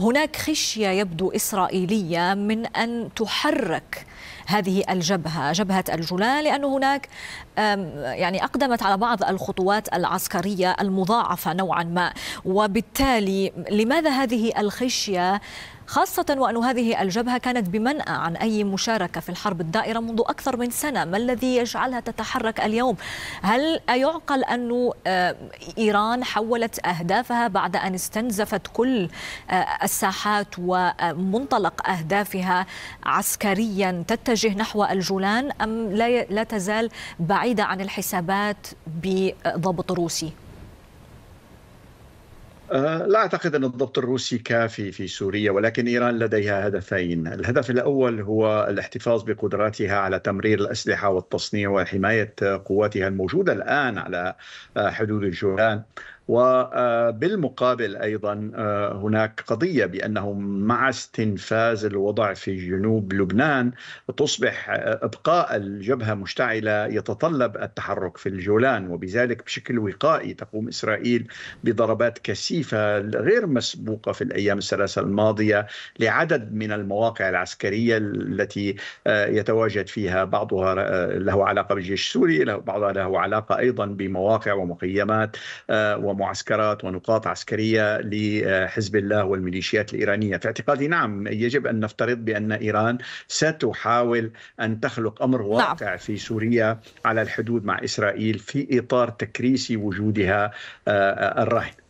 هناك خشية يبدو إسرائيلية من أن تحرك هذه الجبهة جبهة الجولان لأن هناك يعني أقدمت على بعض الخطوات العسكرية المضاعفة نوعا ما وبالتالي لماذا هذه الخشية خاصة وأن هذه الجبهة كانت بمنأى عن أي مشاركة في الحرب الدائرة منذ أكثر من سنة ما الذي يجعلها تتحرك اليوم هل يعقل أن آه، إيران حولت أهدافها بعد أن استنزفت كل آه، الساحات ومنطلق أهدافها عسكريا تتجه نحو الجولان أم لا تزال بعيدة عن الحسابات بضبط روسي؟ آه، لا اعتقد ان الضبط الروسي كافي في سوريا ولكن ايران لديها هدفين، الهدف الاول هو الاحتفاظ بقدراتها على تمرير الاسلحه والتصنيع وحمايه قواتها الموجوده الان على آه، حدود الجولان وبالمقابل ايضا آه، هناك قضيه بانه مع استنفاذ الوضع في جنوب لبنان تصبح آه، ابقاء الجبهه مشتعله يتطلب التحرك في الجولان وبذلك بشكل وقائي تقوم اسرائيل بضربات كثيفه غير مسبوقه في الايام الثلاثه الماضيه لعدد من المواقع العسكريه التي آه، يتواجد فيها بعضها له علاقه بالجيش السوري بعضها له علاقه ايضا بمواقع ومخيمات ومعسكرات ونقاط عسكريه لحزب الله والميليشيات الايرانيه، في اعتقادي نعم يجب ان نفترض بان ايران ستحاول ان تخلق امر نعم. واقع نعم. في سوريا على الحدود مع اسرائيل في اطار تكريس وجودها آه، آه، الرهن.